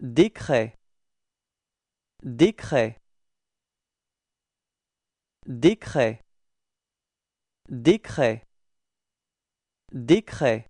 décret décret décret décret décret